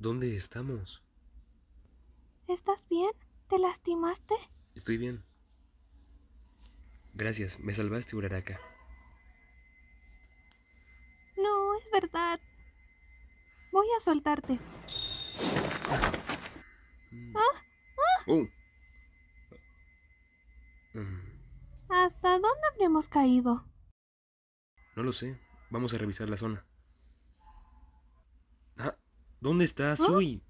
¿Dónde estamos? ¿Estás bien? ¿Te lastimaste? Estoy bien. Gracias, me salvaste, Uraraka. No, es verdad. Voy a soltarte. Mm. Ah, ah. Uh. ¿Hasta dónde habríamos caído? No lo sé. Vamos a revisar la zona. ¿Dónde está ¿Ah? Sui?